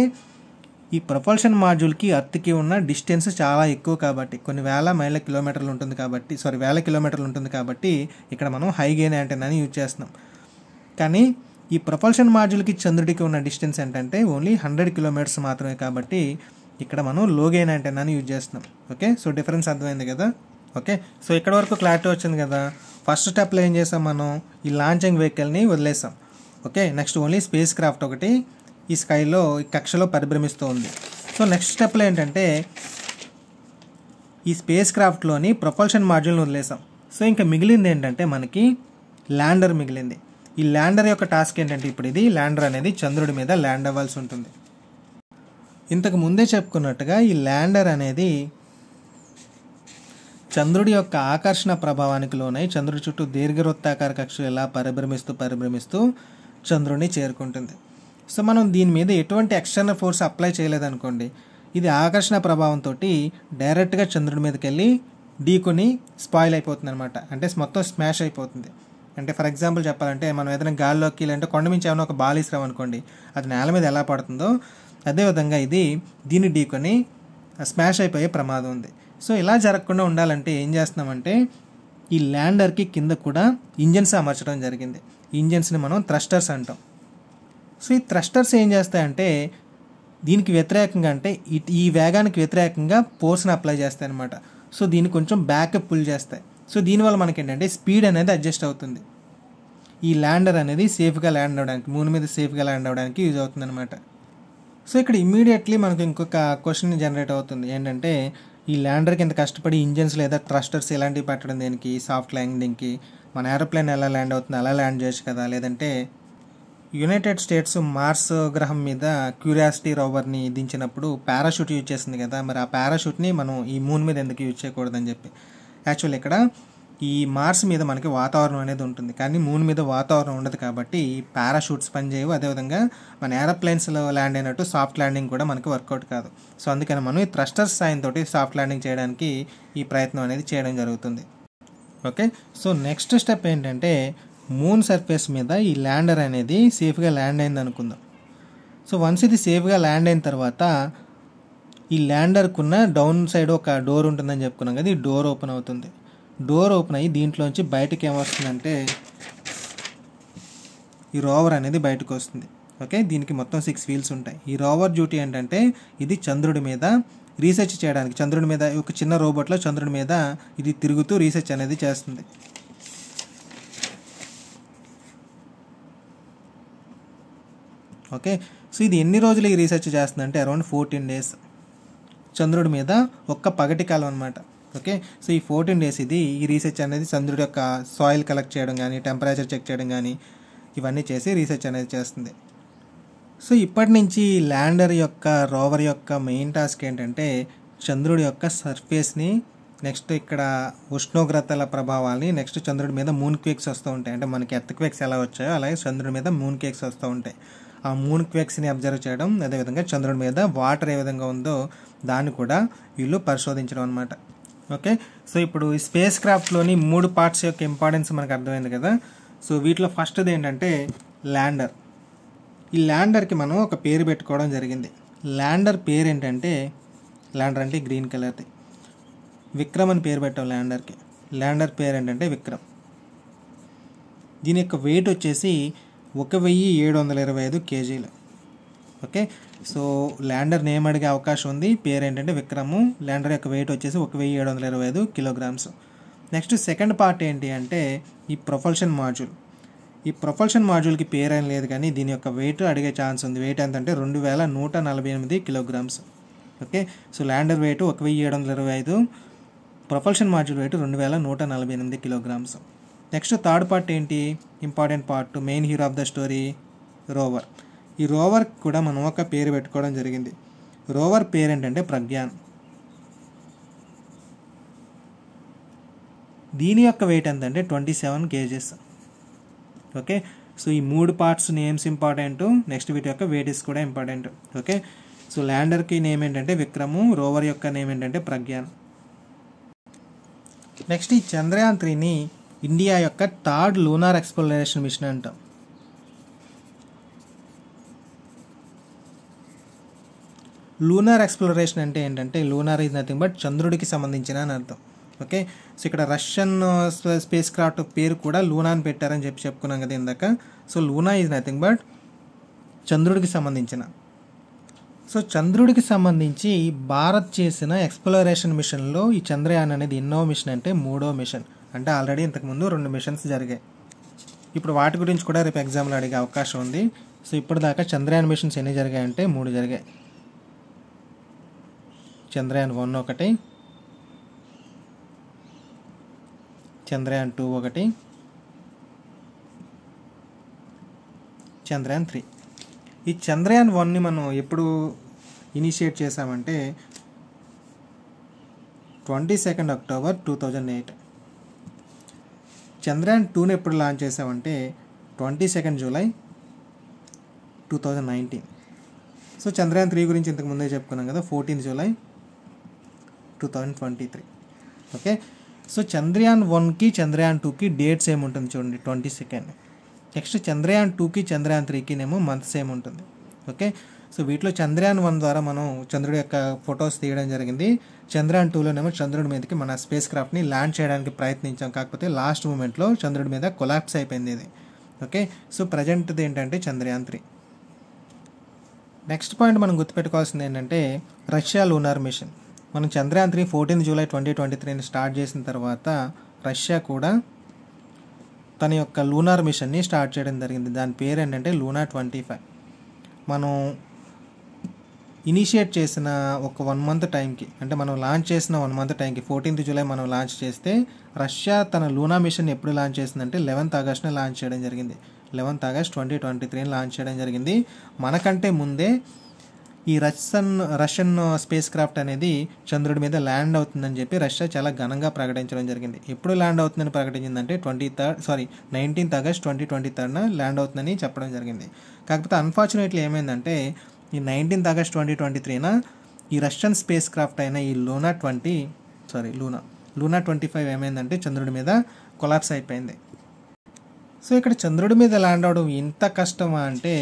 ఈ ప్రొపల్షన్ మాడ్యూల్కి అర్త్కి ఉన్న డిస్టెన్స్ చాలా ఎక్కువ కాబట్టి కొన్ని వేల మైళ్ళ కిలోమీటర్లు ఉంటుంది కాబట్టి సారీ వేల కిలోమీటర్లు ఉంటుంది కాబట్టి ఇక్కడ మనం హై గెయిన్ యాంటైనాని యూజ్ చేస్తున్నాం కానీ ఈ ప్రొఫల్షన్ మాడ్యూల్కి చంద్రుడికి ఉన్న డిస్టెన్స్ ఏంటంటే ఓన్లీ హండ్రెడ్ కిలోమీటర్స్ మాత్రమే కాబట్టి ఇక్కడ మనం లోగైన్ యాంటెన్నాని యూజ్ చేస్తున్నాం ఓకే సో డిఫరెన్స్ అర్థమైంది కదా ఓకే సో ఇక్కడ వరకు క్లారిటీ వచ్చింది కదా ఫస్ట్ స్టెప్లో ఏం చేసాం మనం ఈ లాంచింగ్ వెహికల్ని వదిలేసాం okay next only space craft ఒకటి ఈ స్కైలో ఈ కక్షలో పరిభ్రమిస్తూ ఉంది సో నెక్స్ట్ స్టెప్లో ఏంటంటే ఈ స్పేస్ క్రాఫ్ట్లోని ప్రొపల్షన్ మాడ్యూల్ని వదిలేసాం సో ఇంకా మిగిలింది ఏంటంటే మనకి ల్యాండర్ మిగిలింది ఈ ల్యాండర్ యొక్క టాస్క్ ఏంటంటే ఇప్పుడు ఇది ల్యాండర్ అనేది చంద్రుడి మీద ల్యాండ్ అవ్వాల్సి ఉంటుంది ఇంతకు ముందే చెప్పుకున్నట్టుగా ఈ ల్యాండర్ అనేది చంద్రుడి యొక్క ఆకర్షణ ప్రభావానికి లోనై చంద్రుడి చుట్టూ దీర్ఘవృత్తాకార కక్ష ఎలా పరిభ్రమిస్తూ పరిభ్రమిస్తూ చంద్రుడిని చేరుకుంటుంది సో మనం దీని మీద ఎటువంటి ఎక్స్టర్నల్ ఫోర్స్ అప్లై చేయలేదనుకోండి ఇది ఆకర్షణ ప్రభావంతో డైరెక్ట్గా చంద్రుడి మీదకి వెళ్ళి ఢీకొని స్పాయిల్ అయిపోతుంది అనమాట అంటే మొత్తం స్మాష్ అయిపోతుంది అంటే ఫర్ ఎగ్జాంపుల్ చెప్పాలంటే మనం ఏదైనా గాల్లోకి లేదంటే కొండ మించి ఏమైనా ఒక బాలీశ్రం అనుకోండి అది నేల మీద ఎలా పడుతుందో అదేవిధంగా ఇది దీన్ని ఢీకొని స్మాష్ అయిపోయే ప్రమాదం ఉంది సో ఇలా జరగకుండా ఉండాలంటే ఏం చేస్తున్నామంటే ఈ ల్యాండర్కి కింద కూడా ఇంజన్స్ అమర్చడం జరిగింది ఇంజన్స్ని మనం థ్రస్టర్స్ అంటాం సో ఈ థ్రస్టర్స్ ఏం చేస్తాయంటే దీనికి వ్యతిరేకంగా అంటే ఈ వేగానికి వ్యతిరేకంగా ఫోర్స్ని అప్లై చేస్తాయి అనమాట సో దీన్ని కొంచెం బ్యాకప్ పుల్ చేస్తాయి సో దీనివల్ల మనకేంటంటే స్పీడ్ అనేది అడ్జస్ట్ అవుతుంది ఈ ల్యాండర్ అనేది సేఫ్గా ల్యాండ్ అవ్వడానికి మూన్ మీద సేఫ్గా ల్యాండ్ అవ్వడానికి యూజ్ అవుతుంది అనమాట సో ఇక్కడ ఇమీడియట్లీ మనకు ఇంకొక క్వశ్చన్ జనరేట్ అవుతుంది ఏంటంటే ఈ ల్యాండర్కి ఇంత కష్టపడి ఇంజన్స్ లేదా ట్రస్టర్స్ ఇలాంటివి పెట్టడం దేనికి సాఫ్ట్ ల్యాండింగ్కి మన ఏరోప్లేన్ ఎలా ల్యాండ్ అవుతుంది అలా ల్యాండ్ చేయొచ్చు కదా లేదంటే యునైటెడ్ స్టేట్స్ మార్స్ గ్రహం మీద క్యూరియాసిటీ రోవర్ని దించినప్పుడు పారాషూట్ యూజ్ చేసింది కదా మరి ఆ పారాషూట్ని మనం ఈ మూన్ మీద ఎందుకు యూజ్ చేయకూడదని చెప్పి యాక్చువల్ ఇక్కడ ఈ మార్స్ మీద మనకి వాతావరణం అనేది ఉంటుంది కానీ మూన్ మీద వాతావరణం ఉండదు కాబట్టి పారాషూట్స్ పనిచేయవు అదేవిధంగా మన ఏరోప్లేన్స్లో ల్యాండ్ అయినట్టు సాఫ్ట్ ల్యాండింగ్ కూడా మనకి వర్కౌట్ కాదు సో అందుకని మనం ఈ థ్రస్టర్స్ సాయంతో సాఫ్ట్ ల్యాండింగ్ చేయడానికి ఈ ప్రయత్నం అనేది చేయడం జరుగుతుంది ఓకే సో నెక్స్ట్ స్టెప్ ఏంటంటే మూన్ సర్ఫేస్ మీద ఈ ల్యాండర్ అనేది సేఫ్గా ల్యాండ్ అయింది అనుకుందాం సో వన్స్ ఇది సేఫ్గా ల్యాండ్ అయిన తర్వాత ఈ ల్యాండర్కున్న డౌన్ సైడ్ ఒక డోర్ ఉంటుందని చెప్పుకున్నాం కదా ఈ డోర్ ఓపెన్ అవుతుంది డోర్ ఓపెన్ అయ్యి దీంట్లోంచి బయటకు ఏమొస్తుందంటే ఈ రోవర్ అనేది బయటకు వస్తుంది ఓకే దీనికి మొత్తం సిక్స్ వీల్స్ ఉంటాయి ఈ రోవర్ డ్యూటీ ఏంటంటే ఇది చంద్రుడి మీద రీసెర్చ్ చేయడానికి చంద్రుడి మీద ఒక చిన్న రోబోట్లో చంద్రుడి మీద ఇది తిరుగుతూ రీసెర్చ్ అనేది చేస్తుంది ఓకే సో ఇది ఎన్ని రోజులు ఈ రీసెర్చ్ చేస్తుందంటే అరౌండ్ ఫోర్టీన్ డేస్ చంద్రుడి మీద ఒక్క పగటి కాలం అనమాట ఓకే సో ఈ ఫోర్టీన్ డేస్ ఇది ఈ రీసెర్చ్ అనేది చంద్రుడి యొక్క సాయిల్ కలెక్ట్ చేయడం కానీ టెంపరేచర్ చెక్ చేయడం కానీ ఇవన్నీ చేసి రీసెర్చ్ అనేది చేస్తుంది సో ఇప్పటి నుంచి ల్యాండర్ యొక్క రోవర్ యొక్క మెయిన్ టాస్క్ ఏంటంటే చంద్రుడి యొక్క సర్ఫేస్ని నెక్స్ట్ ఇక్కడ ఉష్ణోగ్రతల ప్రభావాన్ని నెక్స్ట్ చంద్రుడి మీద మూన్ క్వేక్స్ వస్తూ ఉంటాయి అంటే మనకి ఎర్త్ క్వేక్స్ ఎలా వచ్చాయో అలాగే చంద్రుడి మీద మూన్ కేక్స్ వస్తూ ఉంటాయి ఆ మూన్ క్వేక్స్ని అబ్జర్వ్ చేయడం అదేవిధంగా చంద్రుడి మీద వాటర్ ఏ విధంగా ఉందో దాన్ని కూడా వీళ్ళు పరిశోధించడం అనమాట ఓకే సో ఇప్పుడు ఈ స్పేస్ క్రాఫ్ట్లోని మూడు పార్ట్స్ యొక్క ఇంపార్టెన్స్ మనకు అర్థమైంది కదా సో వీటిలో ఫస్ట్ది ఏంటంటే ల్యాండర్ ఈ ల్యాండర్కి మనం ఒక పేరు పెట్టుకోవడం జరిగింది ల్యాండర్ పేరు ఏంటంటే ల్యాండర్ అంటే గ్రీన్ కలర్ది విక్రమ్ అని పేరు పెట్టాం ల్యాండర్కి ల్యాండర్ పేరు ఏంటంటే విక్రమ్ దీని యొక్క వెయిట్ వచ్చేసి ఒక వెయ్యి ఏడు వందల ఇరవై ఐదు కేజీలు ఓకే సో ల్యాండర్ నేమ్ అడిగే అవకాశం ఉంది పేరు ఏంటంటే విక్రము ల్యాండర్ యొక్క వెయిట్ వచ్చేసి ఒక వెయ్యి ఏడు వందల ఇరవై ఐదు కిలోగ్రామ్స్ నెక్స్ట్ సెకండ్ పార్ట్ ఏంటి అంటే ఈ ప్రొఫల్షన్ మాడ్యూల్ ఈ ప్రొఫల్షన్ మాడ్యూల్కి ఏం లేదు కానీ దీని యొక్క వెయిట్ అడిగే ఛాన్స్ ఉంది వెయిట్ ఎంత అంటే రెండు వేల నూట నలభై ఎనిమిది kilograms okay so lander weight ఒక వెయ్యి ఏడు వందల ఇరవై ఐదు ప్రొఫల్షన్ మాడ్యూల్ వెయిట్ రెండు వేల నూట నలభై ఎనిమిది కిలోగ్రామ్స్ నెక్స్ట్ థర్డ్ పార్ట్ ఏంటి important part main hero of the story rover ఈ రోవర్ కూడా మనం ఒక పేరు పెట్టుకోవడం జరిగింది రోవర్ పేరు ఏంటంటే ప్రజ్ఞాన్ దీని యొక్క వెయిట్ ఎంతంటే twenty seven kgs okay so ఈ మూడు పార్ట్స్ నేమ్స్ ఇంపార్టెంట్ నెక్స్ట్ వీటి యొక్క ఇస్ కూడా ఇంపార్టెంట్ ఓకే సో ల్యాండర్కి నేమ్ ఏంటంటే విక్రము రోవర్ యొక్క నేమ్ ఏంటంటే ప్రజ్ఞాన్ నెక్స్ట్ ఈ చంద్రయాన్ త్రీని ఇండియా యొక్క థర్డ్ లూనార్ ఎక్స్ప్లోరేషన్ మిషన్ అంటాం లూనార్ ఎక్స్ప్లోరేషన్ అంటే ఏంటంటే లూనార్ ఈజ్ నథింగ్ బట్ చంద్రుడికి సంబంధించిన అని అర్థం ఓకే సో ఇక్కడ రష్యన్ స్పేస్ క్రాఫ్ట్ పేరు కూడా లూనా అని పెట్టారని చెప్పి చెప్పుకున్నాం కదా ఇందాక so Luna is nothing but చంద్రుడికి సంబంధించిన సో చంద్రుడికి సంబంధించి భారత్ చేసిన ఎక్స్ప్లోరేషన్ మిషన్లో ఈ చంద్రయాన్ అనేది ఎన్నో మిషన్ అంటే మూడో మిషన్ అంటే ఆల్రెడీ ఇంతకుముందు రెండు మిషన్స్ జరిగాయి ఇప్పుడు వాటి గురించి కూడా రేపు ఎగ్జామ్లు అడిగే అవకాశం ఉంది సో ఇప్పుడు దాకా చంద్రయాన్ మిషన్స్ ఎన్ని జరిగాయంటే మూడు జరిగాయి చంద్రయాన్ వన్ ఒకటి చంద్రయాన్ టూ ఒకటి చంద్రయాన్ త్రీ ఈ చంద్రయాన్ వన్ని మనం ఎప్పుడు ఇనిషియేట్ చేసామంటే twenty second October two thousand eight Chandrayaan టూని ఎప్పుడు లాంచ్ చేసామంటే twenty second July two thousand nineteen so Chandrayaan three గురించి ఇంతకు ముందే చెప్పుకున్నాం కదా fourteen July two thousand twenty three okay so Chandrayaan వన్కి చంద్రయాన్ టూకి డేట్స్ ఏముంటుంది చూడండి ట్వంటీ సెకండ్ నెక్స్ట్ చంద్రయాన్ టూకి చంద్రయాన్ త్రీకి త్రీకినేమో మంత్స్ ఏముంటుంది ఓకే సో వీటిలో చంద్రయాన్ వన్ ద్వారా మనం చంద్రుడి యొక్క ఫొటోస్ తీయడం జరిగింది చంద్రయాన్ టూలోనేమో చంద్రుడి మీదకి మన స్పేస్ క్రాఫ్ట్ని ల్యాండ్ చేయడానికి ప్రయత్నించాం కాకపోతే లాస్ట్ మూమెంట్లో చంద్రుడి మీద కొలాప్స్ అయిపోయింది ఇది ఓకే సో ప్రజెంట్ది ఏంటంటే చంద్రయాన్ త్రీ నెక్స్ట్ పాయింట్ మనం గుర్తుపెట్టుకోవాల్సింది ఏంటంటే రష్యా లూనార్ మిషన్ మనం Chandrayaan three fourteenth July twenty twenty త్రీని స్టార్ట్ చేసిన తర్వాత రష్యా కూడా తన యొక్క లూనార్ మిషన్ని స్టార్ట్ చేయడం జరిగింది దాని పేరు ఏంటంటే లూనా ట్వంటీ ఫైవ్ మనం ఇనిషియేట్ చేసిన ఒక వన్ మంత్ టైంకి అంటే మనం లాంచ్ చేసిన వన్ మంత్ టైంకి ఫోర్టీన్త్ జూలై మనం లాంచ్ చేస్తే రష్యా తన లూనా మిషన్ ఎప్పుడు లాంచ్ చేసిందంటే లెవెన్త్ ఆగస్ట్ని లాంచ్ చేయడం జరిగింది లెవెన్త్ ఆగస్ట్ ట్వంటీ ట్వంటీ త్రీని లాంచ్ చేయడం జరిగింది మనకంటే ముందే ఈ రష్యన్ రష్యన్ స్పేస్ క్రాఫ్ట్ అనేది చంద్రుడి మీద ల్యాండ్ అవుతుందని చెప్పి రష్యా చాలా ఘనంగా ప్రకటించడం జరిగింది ఎప్పుడు ల్యాండ్ అవుతుందని ప్రకటించిందంటే twenty third sorry nineteenth August twenty twenty థర్డ్న ల్యాండ్ అవుతుందని చెప్పడం జరిగింది కాకపోతే అన్ఫార్చునేట్లీ ఏమైందంటే ఈ నైన్టీన్త్ ఆగస్ట్ ట్వంటీ ట్వంటీ త్రీన ఈ రష్యన్ స్పేస్ క్రాఫ్ట్ అయిన ఈ Luna twenty sorry Luna Luna twenty five ఏమైందంటే చంద్రుడి మీద కొలాప్స్ అయిపోయింది సో ఇక్కడ చంద్రుడి మీద ల్యాండ్ అవడం ఎంత కష్టమా అంటే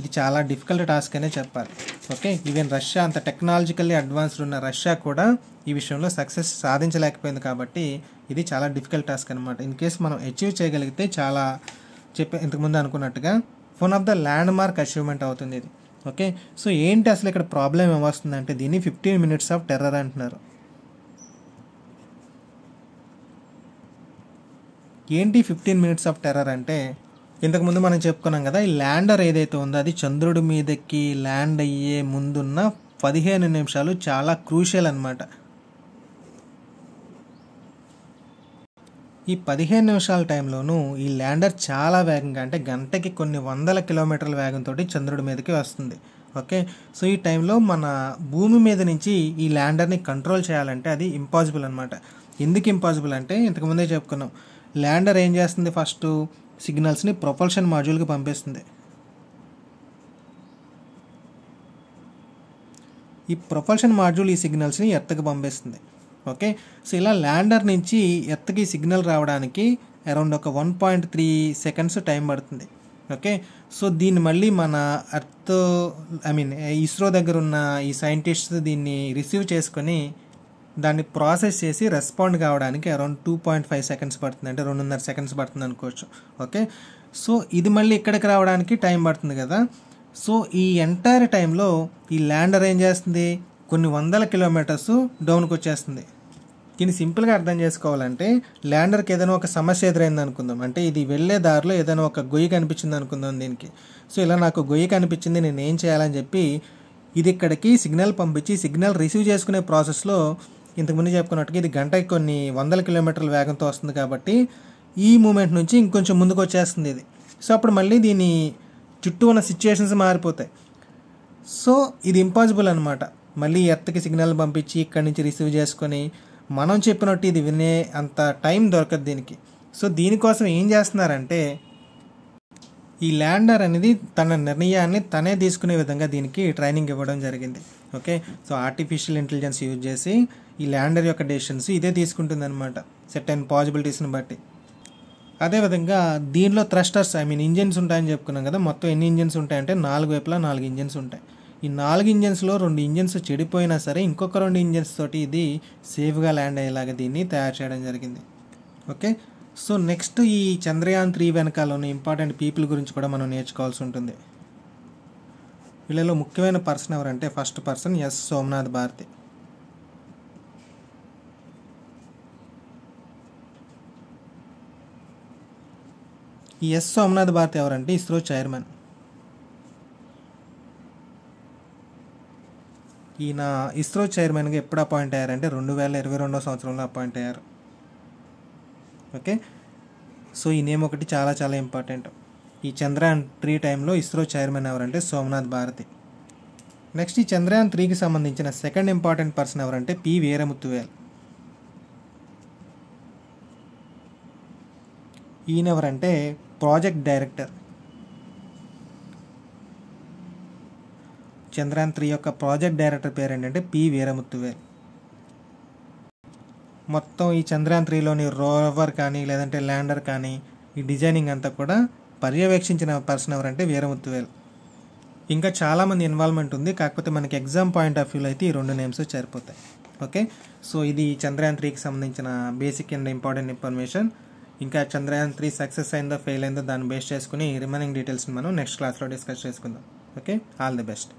ఇది చాలా డిఫికల్ట్ టాస్క్ అనే చెప్పాలి ఓకే ఈవెన్ రష్యా అంత టెక్నాలజికల్లీ అడ్వాన్స్డ్ ఉన్న రష్యా కూడా ఈ విషయంలో సక్సెస్ సాధించలేకపోయింది కాబట్టి ఇది చాలా డిఫికల్ట్ టాస్క్ అనమాట ఇన్ కేస్ మనం అచీవ్ చేయగలిగితే చాలా చెప్పే ఇంతకుముందు అనుకున్నట్టుగా one of the landmark achievement అవుతుంది ఇది ఓకే సో ఏంటి అసలు ఇక్కడ ప్రాబ్లం ఏమొస్తుందంటే దీన్ని ఫిఫ్టీన్ మినిట్స్ ఆఫ్ టెర్రర్ అంటున్నారు ఏంటి ఫిఫ్టీన్ మినిట్స్ ఆఫ్ టెర్రర్ అంటే ఇంతకుముందు మనం చెప్పుకున్నాం కదా ఈ ల్యాండర్ ఏదైతే ఉందో అది చంద్రుడి మీదకి ల్యాండ్ అయ్యే ముందున్న పదిహేను నిమిషాలు చాలా క్రూషియల్ అనమాట ఈ పదిహేను నిమిషాల టైంలోనూ ఈ ల్యాండర్ చాలా వేగంగా అంటే గంటకి కొన్ని వందల కిలోమీటర్ల వేగంతో చంద్రుడి మీదకి వస్తుంది ఓకే సో ఈ టైంలో మన భూమి మీద నుంచి ఈ ల్యాండర్ని కంట్రోల్ చేయాలంటే అది ఇంపాసిబుల్ అనమాట ఎందుకు ఇంపాసిబుల్ అంటే ఇంతకుముందే చెప్పుకున్నాం ల్యాండర్ ఏం చేస్తుంది ఫస్ట్ సిగ్నల్స్ని ప్రొపల్షన్ మాడ్యూల్కి పంపిస్తుంది ఈ ప్రొపల్షన్ మాడ్యూల్ ఈ సిగ్నల్స్ని ఎర్త్కి పంపిస్తుంది ఓకే సో ఇలా ల్యాండర్ నుంచి ఎత్తకి సిగ్నల్ రావడానికి అరౌండ్ ఒక one point three seconds time పడుతుంది ఓకే సో దీన్ని మళ్ళీ మన అర్త్ ఐ మీన్ ఇస్రో దగ్గర ఉన్న ఈ సైంటిస్ట్ దీన్ని రిసీవ్ చేసుకొని దాన్ని ప్రాసెస్ చేసి రెస్పాండ్ కావడానికి around two point five seconds పడుతుంది అంటే రెండున్నర సెకండ్స్ పడుతుంది అనుకోవచ్చు ఓకే సో ఇది మళ్ళీ ఇక్కడికి రావడానికి టైం పడుతుంది కదా సో ఈ ఎంటైర్ టైంలో ఈ ల్యాండర్ ఏం చేస్తుంది కొన్ని వందల కిలోమీటర్స్ డౌన్కి వచ్చేస్తుంది దీన్ని సింపుల్గా అర్థం చేసుకోవాలంటే ల్యాండర్కి ఏదైనా ఒక సమస్య ఎదురైంది అనుకుందాం అంటే ఇది వెళ్ళే దారిలో ఏదైనా ఒక గొయ్యి కనిపించింది అనుకుందాం దీనికి సో ఇలా నాకు గొయ్యి కనిపించింది నేను ఏం చేయాలని చెప్పి ఇది ఇక్కడికి సిగ్నల్ పంపించి సిగ్నల్ రిసీవ్ చేసుకునే ప్రాసెస్లో ఇంతకుముందు చెప్పుకున్నట్టుగా ఇది గంటకి కొన్ని వందల కిలోమీటర్ల వేగంతో వస్తుంది కాబట్టి ఈ మూమెంట్ నుంచి ఇంకొంచెం ముందుకు వచ్చేస్తుంది ఇది సో అప్పుడు మళ్ళీ దీని చుట్టూ ఉన్న సిచ్యుయేషన్స్ మారిపోతాయి సో ఇది ఇంపాసిబుల్ అనమాట మళ్ళీ ఎత్తకి సిగ్నల్ పంపించి ఇక్కడి నుంచి రిసీవ్ చేసుకొని మనం చెప్పినట్టు ఇది వినే అంత టైం దొరకదు దీనికి సో దీనికోసం ఏం చేస్తున్నారంటే ఈ ల్యాండర్ అనేది తన నిర్ణయాన్ని తనే తీసుకునే విధంగా దీనికి ట్రైనింగ్ ఇవ్వడం జరిగింది okay so artificial intelligence use చేసి ఈ ల్యాండర్ యొక్క డెసిషన్స్ ఇదే తీసుకుంటుంది అనమాట సెట్ అయిన పాజిబిలిటీస్ని బట్టి అదేవిధంగా దీనిలో థ్రస్టర్స్ ఐ మీన్ ఇంజిన్స్ ఉంటాయని చెప్పుకున్నాం కదా మొత్తం ఎన్ని ఇంజిన్స్ ఉంటాయంటే నాలుగు వైపులా నాలుగు ఇంజిన్స్ ఉంటాయి ఈ నాలుగు ఇంజన్స్లో రెండు ఇంజన్స్ చెడిపోయినా సరే ఇంకొక రెండు ఇంజన్స్ తోటి ఇది సేఫ్గా ల్యాండ్ అయ్యేలాగా దీన్ని తయారు చేయడం జరిగింది ఓకే సో నెక్స్ట్ ఈ చంద్రయాన్ త్రీ వెనకాల ఉన్న ఇంపార్టెంట్ పీపుల్ గురించి కూడా మనం నేర్చుకోవాల్సి ఉంటుంది వీళ్ళలో ముఖ్యమైన పర్సన్ ఎవరంటే first person S Somanath Bharati ఈ ఎస్ సోమనాథ్ భారతి ఎవరంటే ఇస్రో చైర్మన్ ఈయన ఇస్రో చైర్మన్గా ఎప్పుడు అపాయింట్ అయ్యారంటే రెండు వేల ఇరవై రెండో సంవత్సరంలో అపాయింట్ అయ్యారు ఓకే సో ఈ నేమ్ ఒకటి చాలా చాలా ఇంపార్టెంట్ ఈ చంద్రయాన్ త్రీ టైంలో ఇస్రో చైర్మన్ ఎవరంటే సోమనాథ్ భారతి నెక్స్ట్ ఈ చంద్రయాన్ త్రీకి సంబంధించిన సెకండ్ ఇంపార్టెంట్ పర్సన్ ఎవరంటే పి వీరముత్తువేల్ ఈయనెవరంటే ప్రాజెక్ట్ డైరెక్టర్ చంద్రాన్ త్రీ యొక్క ప్రాజెక్ట్ డైరెక్టర్ పేరు ఏంటంటే పి వీరముత్తువే మొత్తం ఈ చంద్రాన్ త్రీలోని రోవర్ కానీ లేదంటే ల్యాండర్ కానీ ఈ డిజైనింగ్ అంతా కూడా పర్యవేక్షించిన పర్సన్ ఎవరంటే వీరముత్తువేల్ ఇంకా చాలామంది ఇన్వాల్వ్మెంట్ ఉంది కాకపోతే మనకి ఎగ్జామ్ పాయింట్ ఆఫ్ వ్యూలో అయితే ఈ రెండు నేమ్స్ సరిపోతాయి ఓకే సో ఇది చంద్రయాన్ త్రీకి సంబంధించిన బేసిక్ అండ్ ఇంపార్టెంట్ ఇన్ఫర్మేషన్ ఇంకా చంద్రయాన్ త్రీ సక్సెస్ అయిందో ఫెయిల్ అయిందో దాన్ని బేస్ చేసుకుని రిమైనింగ్ డీటెయిల్స్ని మనం నెక్స్ట్ క్లాస్లో డిస్కస్ చేసుకుందాం ఓకే ఆల్ ది బెస్ట్